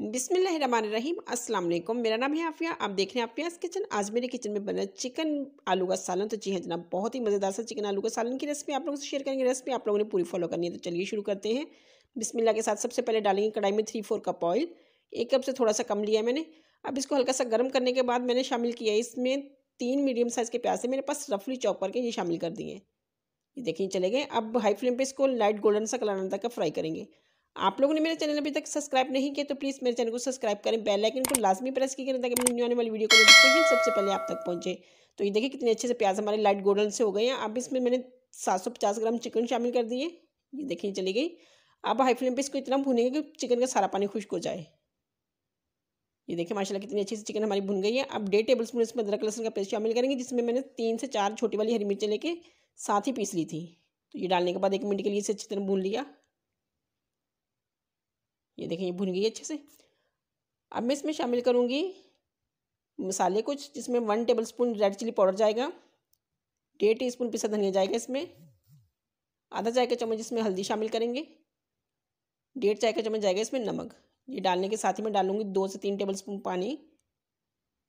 अस्सलाम वालेकुम मेरा नाम है आफिया आप देख रहे हैं आफियास किचन आज मेरे किचन में बना चिकन आलू का सालन तो जी हाँ जनाब बहुत ही मज़ेदार सा चिकन आलू का सालन की रेसिपी आप लोगों से शेयर करेंगे रेसिपी आप लोगों ने पूरी फॉलो करनी है तो चलिए शुरू करते हैं बिस्मिल्लाह के साथ सबसे पहले डालेंगे कढ़ाई में थ्री फोर कप ऑयल एक कप से थोड़ा सा कम लिया मैंने अब इसको हल्का सा गर्म करने के बाद मैंने शामिल किया इसमें तीन मीडियम साइज़ के प्याज से मेरे पास रफली चॉप करके ये शामिल कर दिए ये देखिए चले गए अब हाई फ्लेम पर इसको लाइट गोल्डन सा कलर आने तक फ्राई करेंगे आप लोगों ने मेरे चैनल अभी तक सब्सक्राइब नहीं किया तो प्लीज़ मेरे चैनल को सब्सक्राइब करें बेल आइकन को लाजमी प्रेस की करें ताकि मेरी न्यू आने वाली वीडियो को नोटिफिकेशन सबसे पहले आप तक पहुंचे तो ये देखिए कितने अच्छे से प्याज हमारे लाइट गोल्डन से हो गए हैं अब इसमें मैंने पचास ग्राम चिकन शामिल कर दिए ये देखिए चली गई अब हाई फ्लेम पर इसको इतना भूनेंगे कि चिकन का सारा पानी खुश्क हो जाए ये देखिए माशाल्लाह कितनी अच्छी से चिकन हमारी भुन गई है अब डेढ़ टेबल स्पून इसमें अदरक लहसुन का पेस्ट शामिल करेंगे जिसमें मैंने तीन से चार छोटी वाली हरी मिर्चें लेके साथ ही पीस ली थी तो ये डालने के बाद एक मिनट के लिए इसे अच्छी तरह भून लिया ये देखें ये भुन गई अच्छे से अब मैं इसमें शामिल करूँगी मसाले कुछ जिसमें one tablespoon red chilli powder जाएगा डेढ़ टी स्पून पिसा धनिया जाएगा इसमें आधा चाय का चम्मच इसमें हल्दी शामिल करेंगे डेढ़ चाय का चम्मच जाएगा इसमें नमक ये डालने के साथ ही मैं डालूंगी दो से तीन टेबल स्पून पानी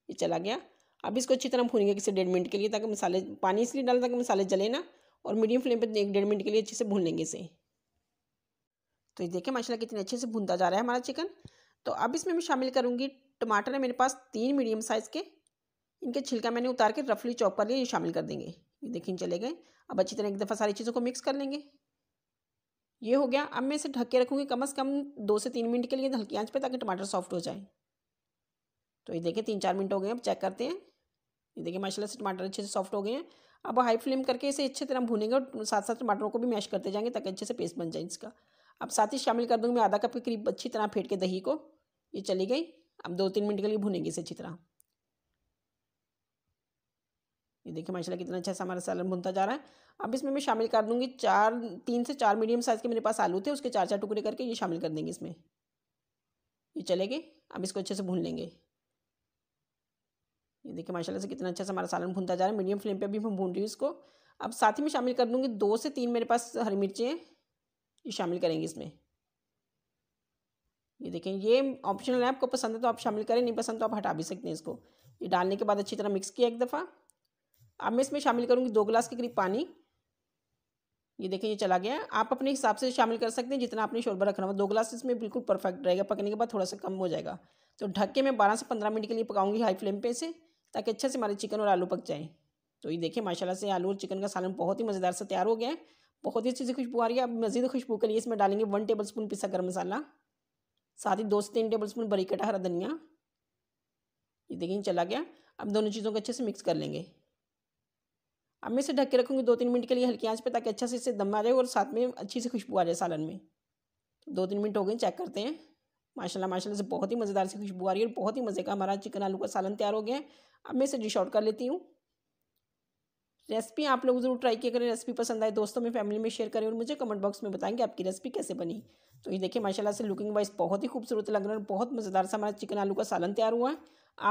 ये चला गया अब इसको अच्छी तरह भूनेंगे किसी डेढ़ मिनट के लिए ताकि मसाले पानी इसलिए डालें ताकि मसाले जले ना और मीडियम फ्लेम पर एक डेढ़ मिनट के लिए अच्छे से भून लेंगे इसे तो ये देखें माशाला कितने अच्छे से भुनता जा रहा है हमारा चिकन तो अब इसमें मैं शामिल करूँगी टमाटर है मेरे पास तीन मीडियम साइज़ के इनके छिलका मैंने उतार के रफली चॉप कर लिए ये शामिल कर देंगे ये देखें चले गए अब अच्छी तरह एक दफ़ा सारी चीज़ों को मिक्स कर लेंगे ये हो गया अब मैं इसे ढक के रखूँगी कम अज़ कम दो से तीन मिनट के लिए हल्की आंच पे ताकि टमाटर सॉफ्ट हो जाए तो ये देखें तीन चार मिनट हो गए अब चेक करते हैं ये देखिए माशाला से टमाटर अच्छे से सॉफ्ट हो गए हैं अब हाई फ्लेम करके इसे अच्छे तरह भूनेंगे और साथ साथ टमाटरों को भी मैश करते जाएंगे ताकि अच्छे से पेस्ट बन जाए इसका अब साथ ही शामिल कर दूँगी मैं आधा कप के करीब अच्छी तरह फेंट के दही को ये चली गई अब दो तीन मिनट के लिए भुनेंगे इसे अच्छी तरह ये देखिए माशाल्लाह कितना अच्छा सा हमारा सालन भुनता जा रहा है अब इसमें मैं शामिल कर दूंगी चार तीन से चार मीडियम साइज़ के मेरे पास आलू थे उसके चार चार टुकड़े करके ये शामिल कर देंगे इसमें ये चले गए अब इसको अच्छे से भून लेंगे ये देखिए माशाल्लाह से कितना अच्छा सा हमारा सालन भुनता जा रहा है मीडियम फ्लेम पे भी मैं भून रही हूँ इसको अब साथ ही में शामिल कर दूँगी दो से तीन मेरे पास हरी मिर्चें हैं ये शामिल करेंगे इसमें ये देखें ये ऑप्शनल है आपको पसंद है तो आप शामिल करें नहीं पसंद तो आप हटा भी सकते हैं इसको ये डालने के बाद अच्छी तरह मिक्स किया एक दफ़ा अब मैं इसमें शामिल करूँगी दो गिलास के करीब पानी ये देखें ये चला गया आप अपने हिसाब से शामिल कर सकते हैं जितना आपने शोरबा रखना हो दो गिलास इसमें बिल्कुल परफेक्ट रहेगा पकने के बाद थोड़ा सा कम हो जाएगा तो ढक के मैं बारह से पंद्रह मिनट के लिए पकाऊंगी हाई फ्लेम पे इसे ताकि अच्छे से हमारे चिकन और आलू पक जाएँ तो ये देखें माशाल्लाह से आलू और चिकन का सालन बहुत ही मज़ेदार सा तैयार हो गया है बहुत ही अच्छी सी खुशबू आ रही है अब मज़ीद खुशबू के लिए इसमें डालेंगे वन टेबल स्पून पिसा गर्म मसाला साथ ही दो से तीन टेबल स्पून बरी कटा हरा धनिया ये देखिए चला गया अब दोनों चीज़ों को अच्छे से मिक्स कर लेंगे अब मैं इसे ढक के रखूँगी दो तीन मिनट के लिए हल्की आंच पे ताकि अच्छा से इसे दम आ जाए और साथ में अच्छी सी खुशबू आ जाए सालन में तो दो तीन मिनट हो गए चेक करते हैं माशाल्लाह माशाल्लाह से बहुत ही मज़ेदार सी खुशबू आ रही है और बहुत ही मज़े का हमारा चिकन आलू का सालन तैयार हो गया है अब मैं इसे डिश आउट कर लेती हूँ रेसिपी आप लोग ज़रूर ट्राई किया करें रेसिपी पसंद आए दोस्तों में फैमिली में शेयर करें और मुझे कमेंट बॉक्स में कि आपकी रेसिपी कैसे बनी तो ये देखिए माशाल्लाह से लुकिंग वाइज बहुत ही खूबसूरत लग रहा है और बहुत मज़ेदार सा हमारा चिकन आलू का सालन तैयार हुआ है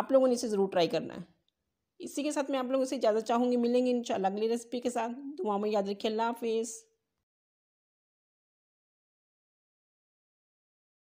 आप लोगों ने इसे ज़रूर ट्राई करना है इसी के साथ मैं आप लोगों से ज़्यादा चाहूँगी मिलेंगे इन अगली रेसिपी के साथ दुआ में याद रखिए अल्लाह हाफिज़